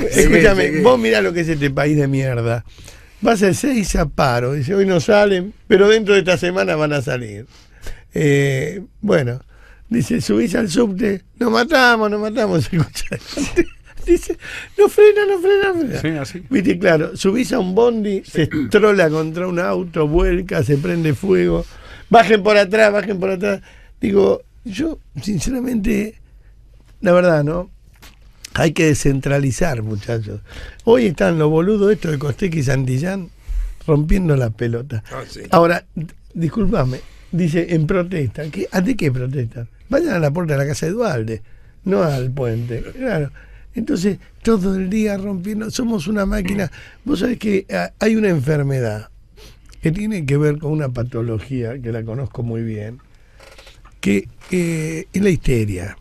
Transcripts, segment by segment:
Escúchame, vos mirá lo que es este país de mierda. Vas a ser seis a paro, dice, hoy no salen, pero dentro de esta semana van a salir. Eh, bueno, dice, subís al subte, nos matamos, nos matamos, escuchá Dice, no frena, no frena, Sí, así. Viste, claro, subís a un bondi, se estrola contra un auto, vuelca, se prende fuego, bajen por atrás, bajen por atrás. Digo, yo, sinceramente, la verdad, ¿no? Hay que descentralizar, muchachos. Hoy están los boludos estos de Costec y Santillán rompiendo la pelota. Ah, Ahora, discúlpame, dice en protesta. ¿A ¿De qué protesta? Vayan a la puerta de la casa de Dualde, no al puente. Claro. Entonces, todo el día rompiendo, somos una máquina. Vos sabés que ah, hay una enfermedad que tiene que ver con una patología que la conozco muy bien, que eh, es la histeria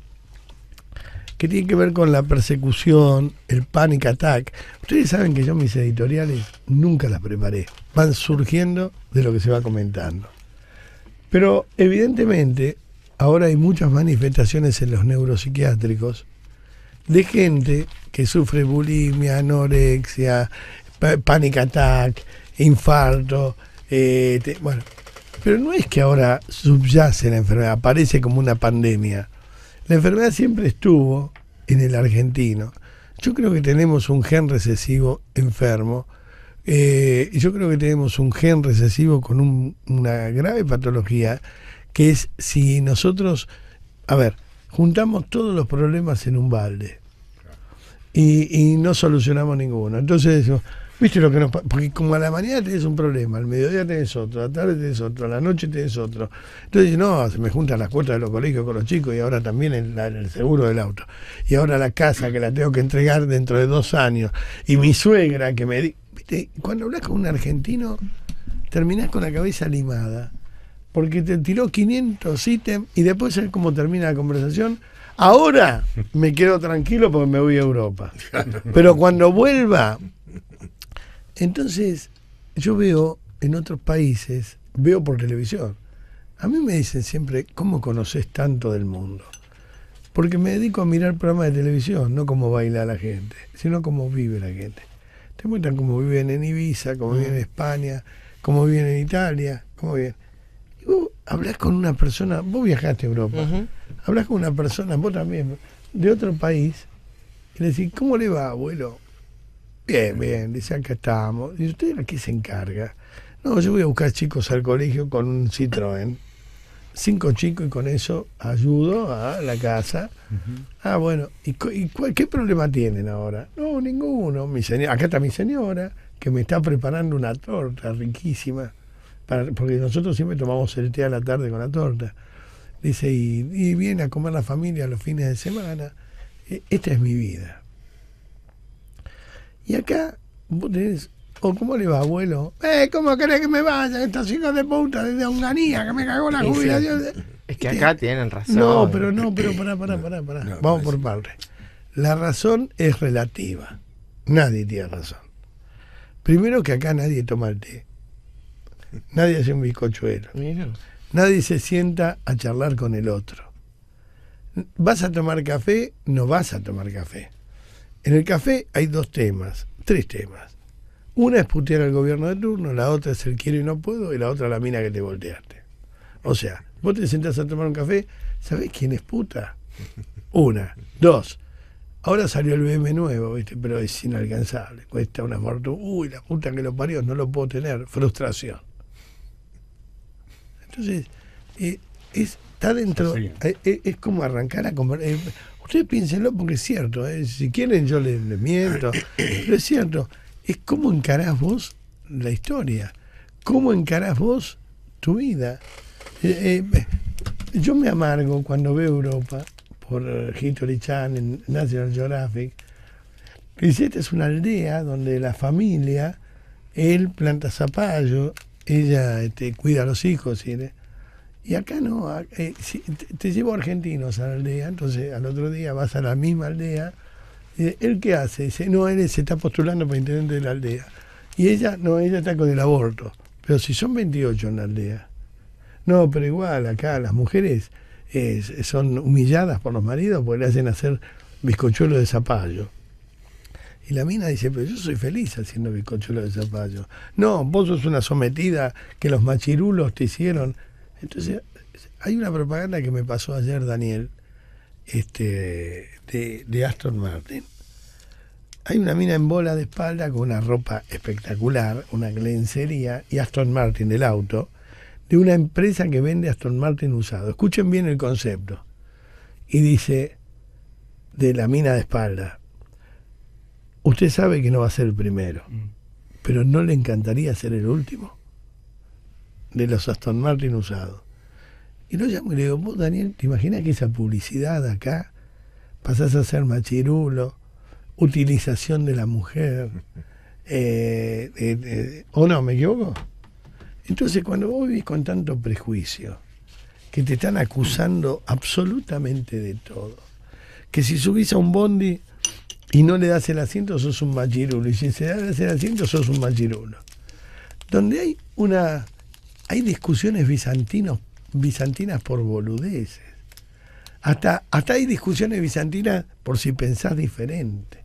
que tiene que ver con la persecución, el panic attack. Ustedes saben que yo mis editoriales nunca las preparé, van surgiendo de lo que se va comentando. Pero evidentemente ahora hay muchas manifestaciones en los neuropsiquiátricos de gente que sufre bulimia, anorexia, panic attack, infarto, eh, bueno, pero no es que ahora subyace la enfermedad, aparece como una pandemia. La enfermedad siempre estuvo en el argentino. Yo creo que tenemos un gen recesivo enfermo. Eh, y yo creo que tenemos un gen recesivo con una grave patología, que es si nosotros, a ver, juntamos todos los problemas en un balde y, no solucionamos ninguno. Entonces Viste lo que nos Porque como a la mañana tenés un problema, al mediodía tenés otro, a la tarde tenés otro, a la noche tenés otro. Entonces, no, se me juntan las cuotas de los colegios con los chicos y ahora también el, seguro del auto. Y ahora la casa que la tengo que entregar dentro de dos años. Y mi suegra que me... Viste, cuando hablas con un argentino, terminás con la cabeza limada. Porque te tiró 500 ítems y después es como termina la conversación. Ahora me quedo tranquilo porque me voy a Europa. Pero cuando vuelva, entonces, yo veo en otros países, veo por televisión. A mí me dicen siempre, ¿cómo conoces tanto del mundo? Porque me dedico a mirar programas de televisión, no cómo baila la gente, sino cómo vive la gente. Te muestran cómo viven en Ibiza, cómo viven en mm. España, cómo viven en Italia, cómo viven. Y vos hablas con una persona, vos viajaste a Europa, hablas con una persona, vos también, de otro país, y le decís, ¿cómo le va, abuelo? Bien, bien, dice acá estamos. ¿Y usted a se encarga? No, yo voy a buscar chicos al colegio con un Citroën. Cinco chicos y con eso ayudo a la casa. Ah, bueno, ¿y, qué problema tienen ahora? No, ninguno. Mi señora, acá está mi señora, que me está preparando una torta riquísima. porque nosotros siempre tomamos el té a la tarde con la torta. Dice, y, y viene a comer la familia los fines de semana. E-, esta es mi vida. Y acá vos o oh, cómo le va, abuelo, eh, ¿cómo crees que me vaya? Estos hijos de puta desde honganía, que me cagó la jubilación. Es que este, acá tienen razón. No, pero no, pero pará, pará, pará, pará. Vamos por partes. La razón es relativa. Nadie tiene razón. Primero que acá nadie toma el té. Nadie hace un bizcochuelo. Nadie se sienta a charlar con el otro. ¿Vas a tomar café? No vas a tomar café. En el café hay dos temas, tres temas. Una es putear al gobierno de turno, la otra es el quiero y no puedo, y la otra la mina que te volteaste. O sea, vos te sentás a tomar un café, ¿sabés quién es puta? Una. Dos. Ahora salió el BM nuevo, ¿viste? pero es inalcanzable. Cuesta una fortuna. Uy, la puta que lo parió, no lo puedo tener. Frustración. Entonces, eh, está dentro. Eh, eh, es como arrancar a comer. Ustedes piénsenlo porque es cierto, ¿eh? si quieren yo les, miento, pero es cierto, es cómo encarás vos la historia, cómo encarás vos tu vida. Eh, eh, yo me amargo cuando veo Europa por History en National Geographic. Esta es una aldea donde la familia, él planta zapallo, ella este, cuida a los hijos, ¿sí? Y acá no, eh, te, llevo argentinos a la aldea, entonces al otro día vas a la misma aldea. ¿Él qué hace? Dice, no, él se está postulando para intendente de la aldea. Y ella, no, ella está con el aborto. Pero si son 28 en la aldea. No, pero igual acá las mujeres eh, son humilladas por los maridos porque le hacen hacer bizcochuelos de zapallo. Y la mina dice, pero yo soy feliz haciendo bizcochuelos de zapallo. No, vos sos una sometida que los machirulos te hicieron entonces, hay una propaganda que me pasó ayer, Daniel, este, de, Aston Martin. Hay una mina en bola de espalda con una ropa espectacular, una glencería y Aston Martin del auto, de una empresa que vende Aston Martin usado. Escuchen bien el concepto. Y dice, de la mina de espalda, usted sabe que no va a ser el primero, mm. pero no le encantaría ser el último de los Aston Martin usados. Y lo llamo y le digo, vos Daniel, ¿te imaginas que esa publicidad acá pasás a ser machirulo, utilización de la mujer? Eh, eh, eh, ¿O no, me equivoco? Entonces cuando vos vivís con tanto prejuicio, que te están acusando absolutamente de todo, que si subís a un bondi y no le das el asiento sos un machirulo, y si se das el asiento sos un machirulo. Donde hay una hay discusiones bizantinos, bizantinas por boludeces. Hasta, hay discusiones bizantinas por si pensás diferente.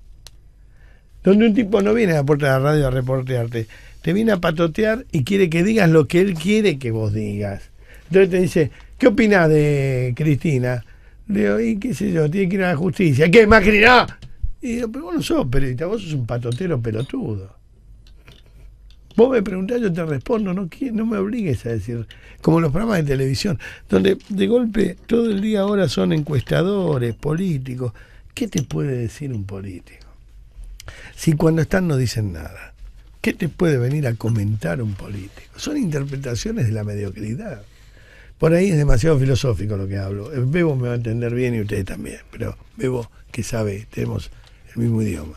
Donde un tipo no viene a la puerta de la radio a reportearte, te viene a patotear y quiere que digas lo que él quiere que vos digas. Entonces te dice, ¿qué opinás de Cristina? Le digo, y qué sé yo, tiene que ir a la justicia. ¿Qué, más No? Y digo, pero vos no sos periodista, vos sos un patotero pelotudo. Vos me preguntás, yo te respondo, no, no me obligues a decir, como los programas de televisión, donde de golpe todo el día ahora son encuestadores, políticos. ¿Qué te puede decir un político? Si cuando están no dicen nada, ¿qué te puede venir a comentar un político? Son interpretaciones de la mediocridad. Por ahí es demasiado filosófico lo que hablo. Eh, Bebo me va a entender bien y ustedes también, pero Bebo que sabe, tenemos el mismo idioma.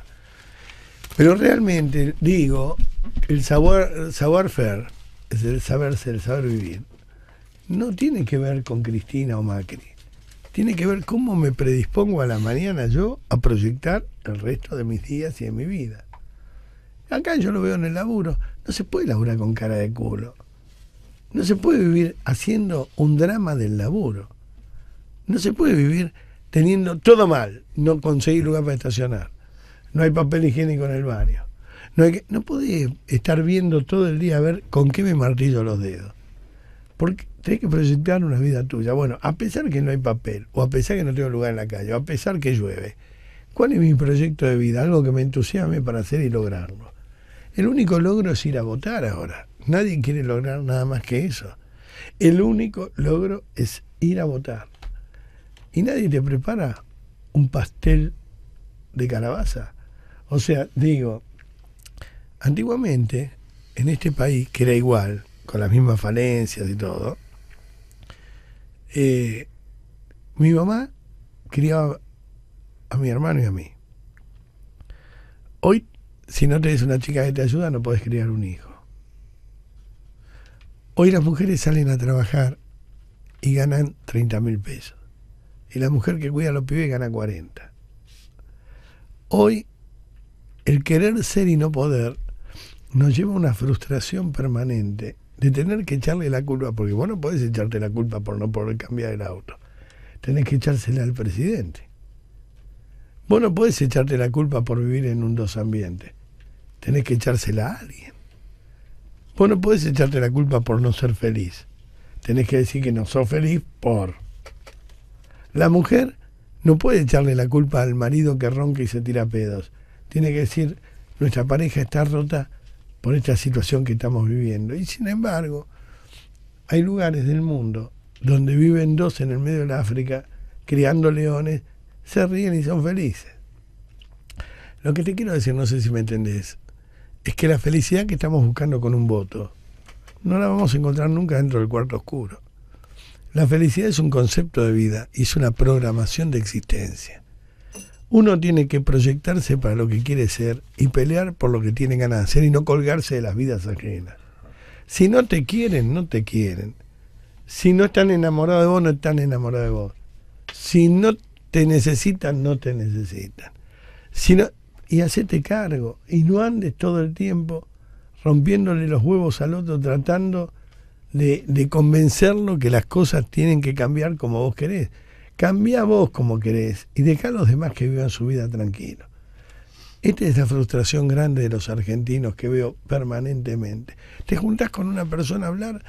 Pero realmente digo, el saber, saber es el saberse, el saber vivir, no tiene que ver con Cristina o Macri. Tiene que ver cómo me predispongo a la mañana yo a proyectar el resto de mis días y de mi vida. Acá yo lo veo en el laburo. No se puede laburar con cara de culo. No se puede vivir haciendo un drama del laburo. No se puede vivir teniendo todo mal. No conseguir lugar para estacionar. No hay papel higiénico en el baño. No, podés estar viendo todo el día a ver con qué me martillo los dedos. Porque tenés que proyectar una vida tuya. Bueno, a pesar que no hay papel, o a pesar que no tengo lugar en la calle, o a pesar que llueve, ¿cuál es mi proyecto de vida? Algo que me entusiasme para hacer y lograrlo. El único logro es ir a votar ahora. Nadie quiere lograr nada más que eso. El único logro es ir a votar. Y nadie te prepara un pastel de calabaza. O sea, digo, Antiguamente, en este país, que era igual, con las mismas falencias y todo, eh, mi mamá criaba a mi hermano y a mí. Hoy, si no tenés una chica que te ayuda, no podés criar un hijo. Hoy las mujeres salen a trabajar y ganan 30 mil pesos. Y la mujer que cuida a los pibes gana 40. Hoy, el querer ser y no poder nos lleva a una frustración permanente de tener que echarle la culpa, porque vos no podés echarte la culpa por no poder cambiar el auto, tenés que echársela al presidente. Vos no podés echarte la culpa por vivir en un dos ambientes, tenés que echársela a alguien. Vos no podés echarte la culpa por no ser feliz, tenés que decir que no sos feliz por... La mujer no puede echarle la culpa al marido que ronca y se tira pedos, tiene que decir, nuestra pareja está rota por esta situación que estamos viviendo. Y sin embargo, hay lugares del mundo donde viven dos en el medio del África, criando leones, se ríen y son felices. Lo que te quiero decir, no sé si me entendés, es que la felicidad que estamos buscando con un voto, no la vamos a encontrar nunca dentro del cuarto oscuro. La felicidad es un concepto de vida y es una programación de existencia. Uno tiene que proyectarse para lo que quiere ser y pelear por lo que tiene ganas de hacer y no colgarse de las vidas ajenas. Si no te quieren, no te quieren. Si no están enamorados de vos, no están enamorados de vos. Si no te necesitan, no te necesitan. Si y hacete cargo. Y no andes todo el tiempo rompiéndole los huevos al otro, tratando de, de convencerlo que las cosas tienen que cambiar como vos querés. Cambia vos como querés y deja a los demás que vivan su vida tranquilo. Esta es la frustración grande de los argentinos que veo permanentemente. Te juntás con una persona a hablar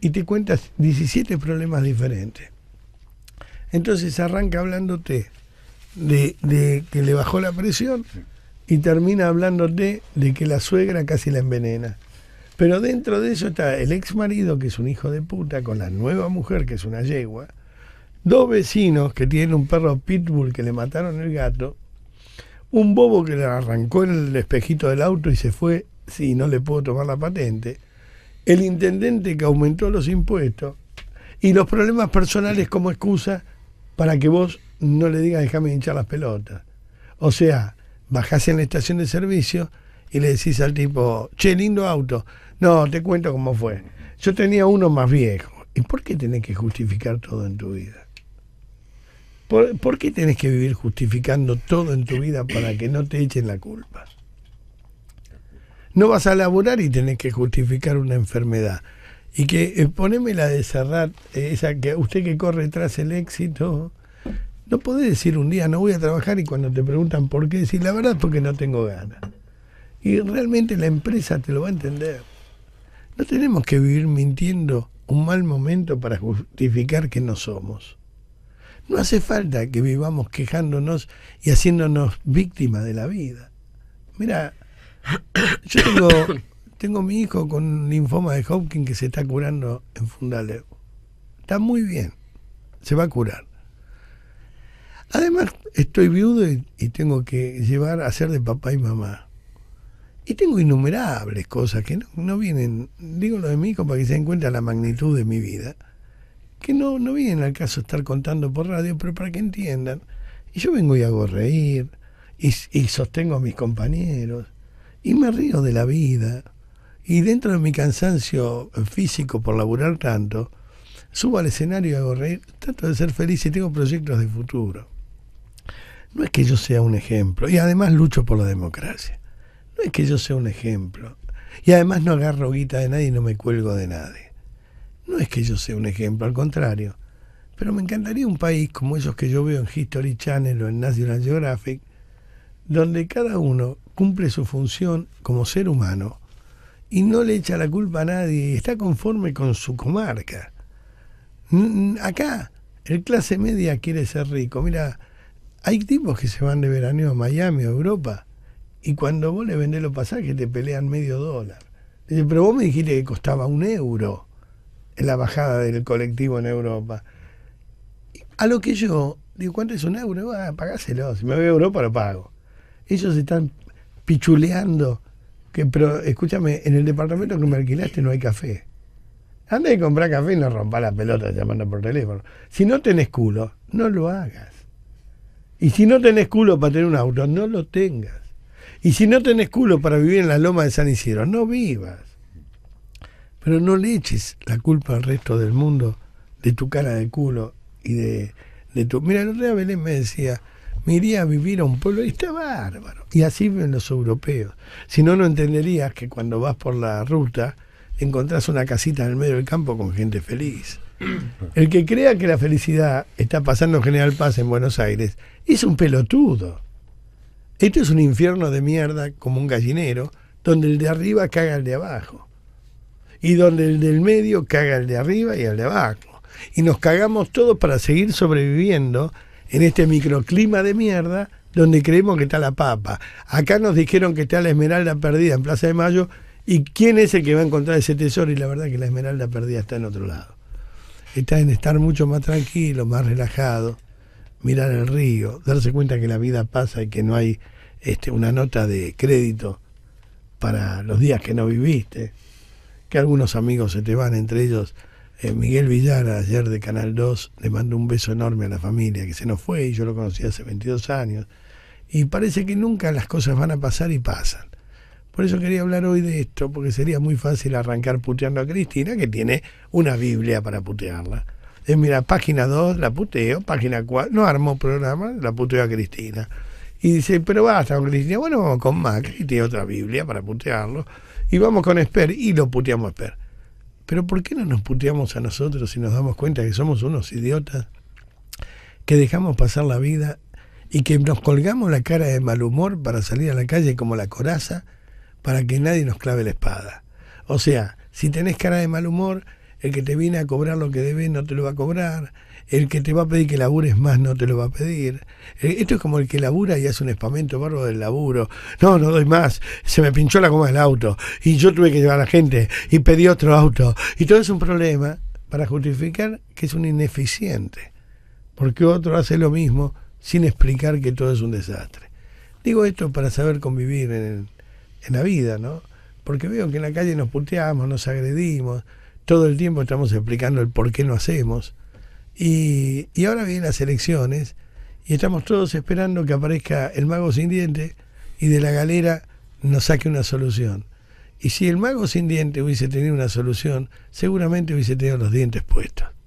y te cuentas 17 problemas diferentes. Entonces arranca hablándote de, de que le bajó la presión y termina hablándote de que la suegra casi la envenena. Pero dentro de eso está el ex marido, que es un hijo de puta, con la nueva mujer, que es una yegua, dos vecinos que tienen un perro pitbull que le mataron el gato, un bobo que le arrancó el espejito del auto y se fue, sí, no le pudo tomar la patente, el intendente que aumentó los impuestos y los problemas personales como excusa para que vos no le digas déjame hinchar las pelotas. O sea, bajás en la estación de servicio y le decís al tipo, che, lindo auto. No, te cuento cómo fue. Yo tenía uno más viejo. ¿Y por qué tenés que justificar todo en tu vida? ¿Por, qué tenés que vivir justificando todo en tu vida para que no te echen la culpa? No vas a laborar y tenés que justificar una enfermedad. Y que eh, poneme la de cerrar, eh, esa que usted que corre tras el éxito, no podés decir un día no voy a trabajar y cuando te preguntan por qué decir la verdad es porque no tengo ganas. Y realmente la empresa te lo va a entender. No tenemos que vivir mintiendo un mal momento para justificar que no somos. No hace falta que vivamos quejándonos y haciéndonos víctimas de la vida. Mira, yo tengo, mi hijo con linfoma de Hopkins que se está curando en Fundaleo. Está muy bien, se va a curar. Además, estoy viudo y, tengo que llevar a ser de papá y mamá. Y tengo innumerables cosas que no, no, vienen, digo lo de mi hijo para que se den cuenta la magnitud de mi vida que no, no vienen al caso estar contando por radio, pero para que entiendan. Y yo vengo y hago reír, y, y sostengo a mis compañeros, y me río de la vida. Y dentro de mi cansancio físico por laburar tanto, subo al escenario y hago reír, trato de ser feliz y tengo proyectos de futuro. No es que yo sea un ejemplo, y además lucho por la democracia. No es que yo sea un ejemplo. Y además no agarro guita de nadie y no me cuelgo de nadie. No es que yo sea un ejemplo, al contrario. Pero me encantaría un país como esos que yo veo en History Channel o en National Geographic, donde cada uno cumple su función como ser humano y no le echa la culpa a nadie y está conforme con su comarca. Acá, el clase media quiere ser rico. Mira, hay tipos que se van de veraneo a Miami o Europa y cuando vos le vendés los pasajes te pelean medio dólar. Pero vos me dijiste que costaba un euro la bajada del colectivo en Europa. A lo que yo digo, ¿cuánto es un euro? Ah, pagáselo. Si me voy a Europa lo pago. Ellos están pichuleando. Que, pero escúchame, en el departamento que me alquilaste no hay café. Antes y comprar café no rompa la pelota llamando por teléfono. Si no tenés culo, no lo hagas. Y si no tenés culo para tener un auto, no lo tengas. Y si no tenés culo para vivir en la loma de San Isidro, no vivas. Pero no le eches la culpa al resto del mundo de tu cara de culo y de, de tu... Mira, el rey Belén me decía, me iría a vivir a un pueblo y está bárbaro. Y así ven los europeos. Si no, no entenderías que cuando vas por la ruta encontrás una casita en el medio del campo con gente feliz. El que crea que la felicidad está pasando General Paz en Buenos Aires es un pelotudo. Esto es un infierno de mierda como un gallinero donde el de arriba caga al de abajo y donde el del medio caga el de arriba y al de abajo. Y nos cagamos todos para seguir sobreviviendo en este microclima de mierda donde creemos que está la papa. Acá nos dijeron que está la esmeralda perdida en Plaza de Mayo y quién es el que va a encontrar ese tesoro y la verdad que la esmeralda perdida está en otro lado. Está en estar mucho más tranquilo, más relajado, mirar el río, darse cuenta que la vida pasa y que no hay este, una nota de crédito para los días que no viviste que algunos amigos se te van, entre ellos eh, Miguel Villar, ayer de Canal 2, le mando un beso enorme a la familia que se nos fue y yo lo conocí hace 22 años. Y parece que nunca las cosas van a pasar y pasan. Por eso quería hablar hoy de esto, porque sería muy fácil arrancar puteando a Cristina, que tiene una Biblia para putearla. Es mira, página 2 la puteo, página 4, no armó programa, la puteo a Cristina. Y dice, pero basta con Cristina, bueno, vamos con que tiene otra Biblia para putearlo y vamos con Esper y lo puteamos a Esper. Pero ¿por qué no nos puteamos a nosotros si nos damos cuenta que somos unos idiotas? Que dejamos pasar la vida y que nos colgamos la cara de mal humor para salir a la calle como la coraza para que nadie nos clave la espada. O sea, si tenés cara de mal humor, el que te viene a cobrar lo que debe no te lo va a cobrar, el que te va a pedir que labures más no te lo va a pedir. Eh, esto es como el que labura y hace un espamento barro del laburo. No, no doy más. Se me pinchó la goma del auto y yo tuve que llevar a la gente y pedí otro auto. Y todo es un problema para justificar que es un ineficiente. Porque otro hace lo mismo sin explicar que todo es un desastre. Digo esto para saber convivir en, en la vida, ¿no? Porque veo que en la calle nos puteamos, nos agredimos, todo el tiempo estamos explicando el por qué no hacemos. Y, ahora vienen las elecciones y estamos todos esperando que aparezca el mago sin dientes y de la galera nos saque una solución. Y si el mago sin dientes hubiese tenido una solución, seguramente hubiese tenido los dientes puestos.